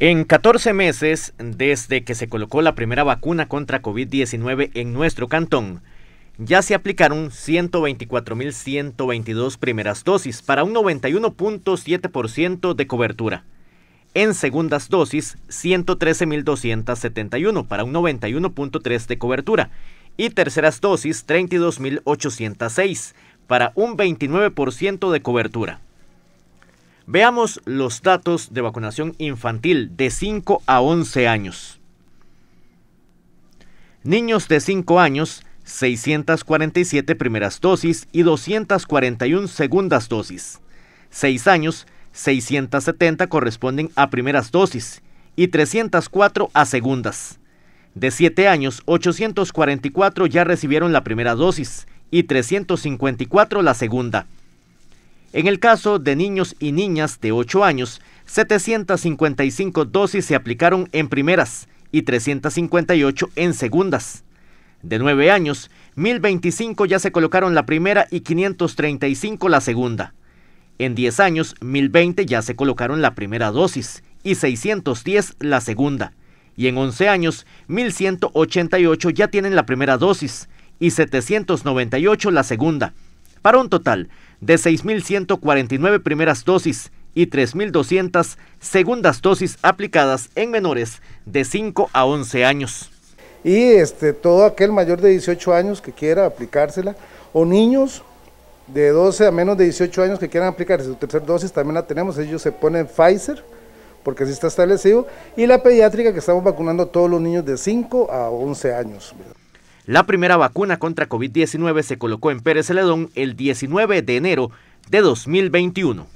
En 14 meses desde que se colocó la primera vacuna contra COVID-19 en nuestro cantón, ya se aplicaron 124.122 primeras dosis para un 91.7% de cobertura. En segundas dosis, 113.271 para un 91.3% de cobertura. Y terceras dosis, 32.806 para un 29% de cobertura. Veamos los datos de vacunación infantil de 5 a 11 años. Niños de 5 años, 647 primeras dosis y 241 segundas dosis. 6 años, 670 corresponden a primeras dosis y 304 a segundas. De 7 años, 844 ya recibieron la primera dosis y 354 la segunda. En el caso de niños y niñas de 8 años, 755 dosis se aplicaron en primeras y 358 en segundas. De 9 años, 1025 ya se colocaron la primera y 535 la segunda. En 10 años, 1020 ya se colocaron la primera dosis y 610 la segunda. Y en 11 años, 1188 ya tienen la primera dosis y 798 la segunda para un total de 6.149 primeras dosis y 3.200 segundas dosis aplicadas en menores de 5 a 11 años. Y este, todo aquel mayor de 18 años que quiera aplicársela, o niños de 12 a menos de 18 años que quieran aplicar su tercera dosis, también la tenemos, ellos se ponen Pfizer, porque así está establecido, y la pediátrica que estamos vacunando a todos los niños de 5 a 11 años. La primera vacuna contra COVID-19 se colocó en Pérez Celedón el 19 de enero de 2021.